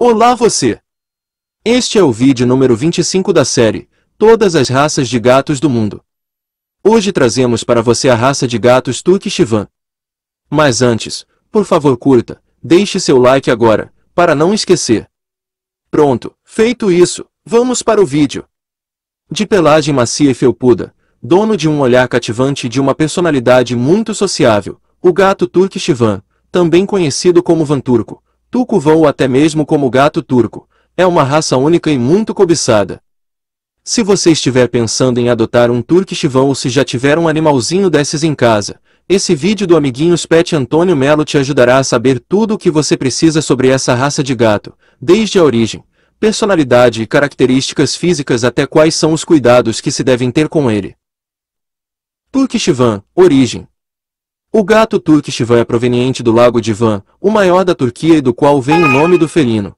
Olá você! Este é o vídeo número 25 da série Todas as raças de gatos do mundo. Hoje trazemos para você a raça de gatos Turkish-Van. Mas antes, por favor curta, deixe seu like agora, para não esquecer. Pronto, feito isso, vamos para o vídeo. De pelagem macia e felpuda, dono de um olhar cativante e de uma personalidade muito sociável, o gato Turkish-Van, também conhecido como Van Turco, tucuvã ou até mesmo como gato turco, é uma raça única e muito cobiçada. Se você estiver pensando em adotar um Van ou se já tiver um animalzinho desses em casa, esse vídeo do amiguinho Pet Antônio Melo te ajudará a saber tudo o que você precisa sobre essa raça de gato, desde a origem, personalidade e características físicas até quais são os cuidados que se devem ter com ele. Turkish Van, origem, o gato Turkish Van é proveniente do lago de Van, o maior da Turquia e do qual vem o nome do felino.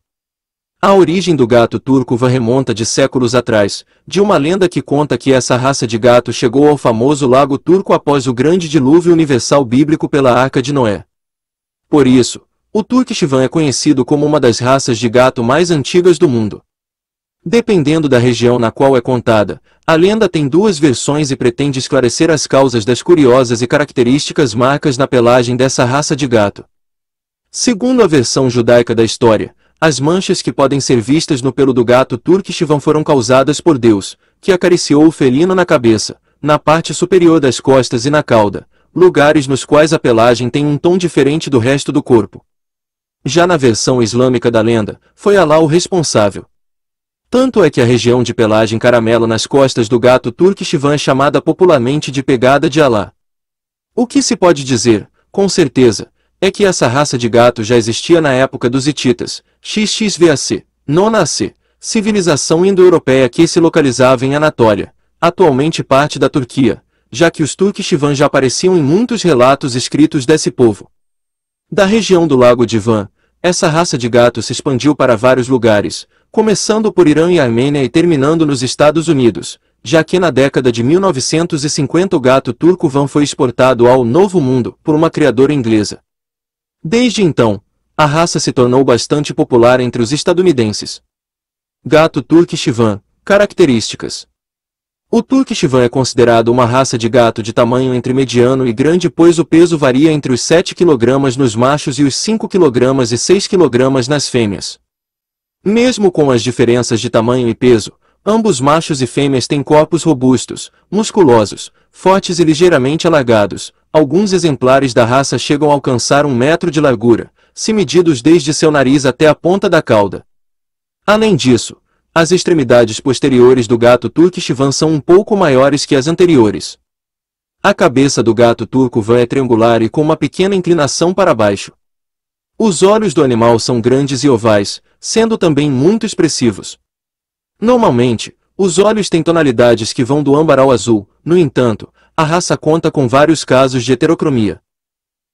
A origem do gato turco Van remonta de séculos atrás, de uma lenda que conta que essa raça de gato chegou ao famoso lago turco após o grande dilúvio universal bíblico pela Arca de Noé. Por isso, o Turkish Van é conhecido como uma das raças de gato mais antigas do mundo. Dependendo da região na qual é contada, a lenda tem duas versões e pretende esclarecer as causas das curiosas e características marcas na pelagem dessa raça de gato. Segundo a versão judaica da história, as manchas que podem ser vistas no pelo do gato turquichivão foram causadas por Deus, que acariciou o felino na cabeça, na parte superior das costas e na cauda, lugares nos quais a pelagem tem um tom diferente do resto do corpo. Já na versão islâmica da lenda, foi Alá o responsável, tanto é que a região de pelagem caramelo nas costas do gato turquichivan é chamada popularmente de pegada de Alá. O que se pode dizer, com certeza, é que essa raça de gato já existia na época dos hititas, XXVAC, nona AC, civilização indo-europeia que se localizava em Anatólia, atualmente parte da Turquia, já que os turquichivan já apareciam em muitos relatos escritos desse povo. Da região do Lago de Van, essa raça de gato se expandiu para vários lugares, começando por Irã e Armênia e terminando nos Estados Unidos, já que na década de 1950 o gato turco van foi exportado ao Novo Mundo por uma criadora inglesa. Desde então, a raça se tornou bastante popular entre os estadunidenses. Gato Turkish Van Características O Turkish Van é considerado uma raça de gato de tamanho entre mediano e grande pois o peso varia entre os 7 kg nos machos e os 5 kg e 6 kg nas fêmeas. Mesmo com as diferenças de tamanho e peso, ambos machos e fêmeas têm corpos robustos, musculosos, fortes e ligeiramente alargados. Alguns exemplares da raça chegam a alcançar um metro de largura, se medidos desde seu nariz até a ponta da cauda. Além disso, as extremidades posteriores do gato turco van são um pouco maiores que as anteriores. A cabeça do gato turco van é triangular e com uma pequena inclinação para baixo. Os olhos do animal são grandes e ovais, sendo também muito expressivos. Normalmente, os olhos têm tonalidades que vão do âmbar ao azul, no entanto, a raça conta com vários casos de heterocromia.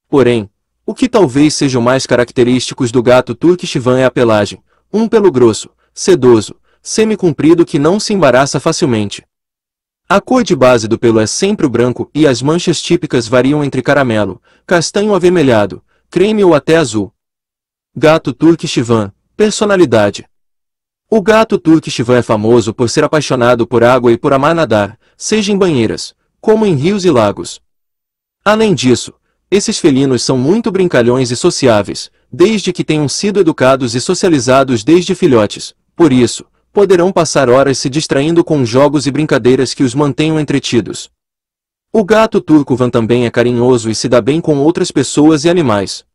Porém, o que talvez sejam mais característicos do gato Turkish Van é a pelagem, um pelo grosso, sedoso, semi-comprido que não se embaraça facilmente. A cor de base do pelo é sempre o branco e as manchas típicas variam entre caramelo, castanho avermelhado, creme ou até azul. Gato Turkish Van Personalidade O gato Turkish Van é famoso por ser apaixonado por água e por amar nadar, seja em banheiras, como em rios e lagos. Além disso, esses felinos são muito brincalhões e sociáveis, desde que tenham sido educados e socializados desde filhotes. Por isso, poderão passar horas se distraindo com jogos e brincadeiras que os mantenham entretidos. O gato turco van também é carinhoso e se dá bem com outras pessoas e animais.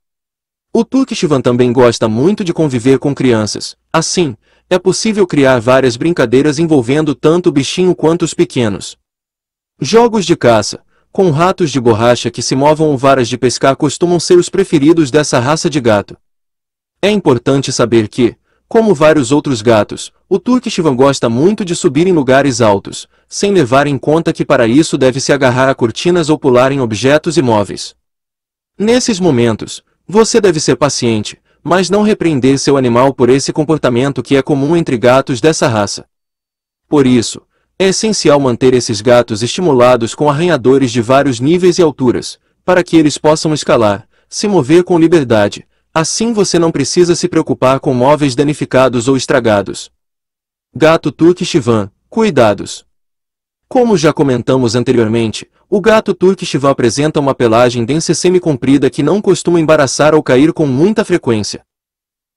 O Turkishvan também gosta muito de conviver com crianças. Assim, é possível criar várias brincadeiras envolvendo tanto o bichinho quanto os pequenos. Jogos de caça, com ratos de borracha que se movam ou varas de pescar costumam ser os preferidos dessa raça de gato. É importante saber que, como vários outros gatos, o Turkishvan gosta muito de subir em lugares altos, sem levar em conta que para isso deve se agarrar a cortinas ou pular em objetos imóveis. Nesses momentos, você deve ser paciente, mas não repreender seu animal por esse comportamento que é comum entre gatos dessa raça. Por isso, é essencial manter esses gatos estimulados com arranhadores de vários níveis e alturas, para que eles possam escalar, se mover com liberdade. Assim você não precisa se preocupar com móveis danificados ou estragados. Gato Turk cuidados. Como já comentamos anteriormente, o gato turquichiva apresenta uma pelagem densa semi-comprida que não costuma embaraçar ou cair com muita frequência.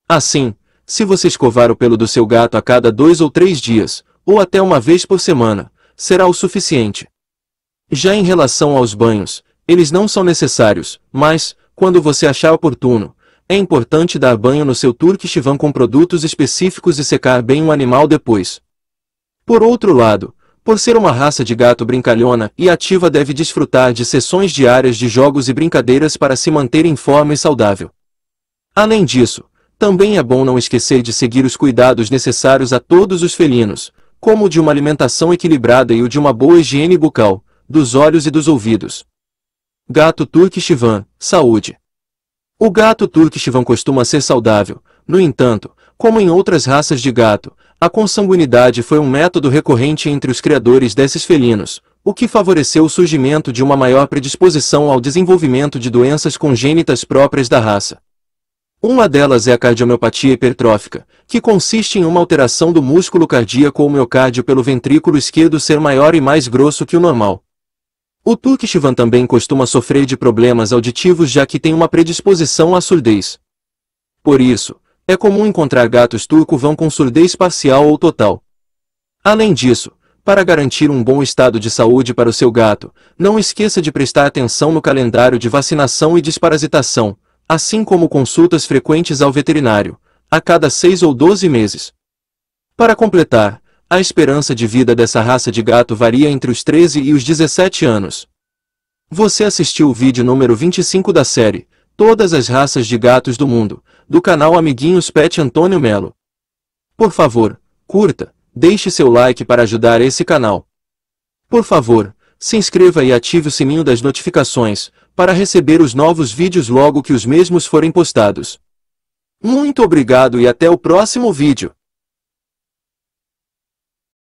Assim, se você escovar o pelo do seu gato a cada dois ou três dias, ou até uma vez por semana, será o suficiente. Já em relação aos banhos, eles não são necessários, mas, quando você achar oportuno, é importante dar banho no seu turquichivan com produtos específicos e secar bem o animal depois. Por outro lado, por ser uma raça de gato brincalhona e ativa deve desfrutar de sessões diárias de jogos e brincadeiras para se manter em forma e saudável. Além disso, também é bom não esquecer de seguir os cuidados necessários a todos os felinos, como o de uma alimentação equilibrada e o de uma boa higiene bucal, dos olhos e dos ouvidos. Gato Turkish Van, saúde. O gato Turkish Van costuma ser saudável, no entanto, como em outras raças de gato, a consanguinidade foi um método recorrente entre os criadores desses felinos, o que favoreceu o surgimento de uma maior predisposição ao desenvolvimento de doenças congênitas próprias da raça. Uma delas é a cardiomeopatia hipertrófica, que consiste em uma alteração do músculo cardíaco ou miocárdio pelo ventrículo esquerdo ser maior e mais grosso que o normal. O Van também costuma sofrer de problemas auditivos já que tem uma predisposição à surdez. Por isso, é comum encontrar gatos turco-vão com surdez parcial ou total. Além disso, para garantir um bom estado de saúde para o seu gato, não esqueça de prestar atenção no calendário de vacinação e desparasitação, assim como consultas frequentes ao veterinário, a cada 6 ou 12 meses. Para completar, a esperança de vida dessa raça de gato varia entre os 13 e os 17 anos. Você assistiu o vídeo número 25 da série Todas as raças de gatos do mundo do canal Amiguinhos Pet Antônio Melo. Por favor, curta, deixe seu like para ajudar esse canal. Por favor, se inscreva e ative o sininho das notificações, para receber os novos vídeos logo que os mesmos forem postados. Muito obrigado e até o próximo vídeo.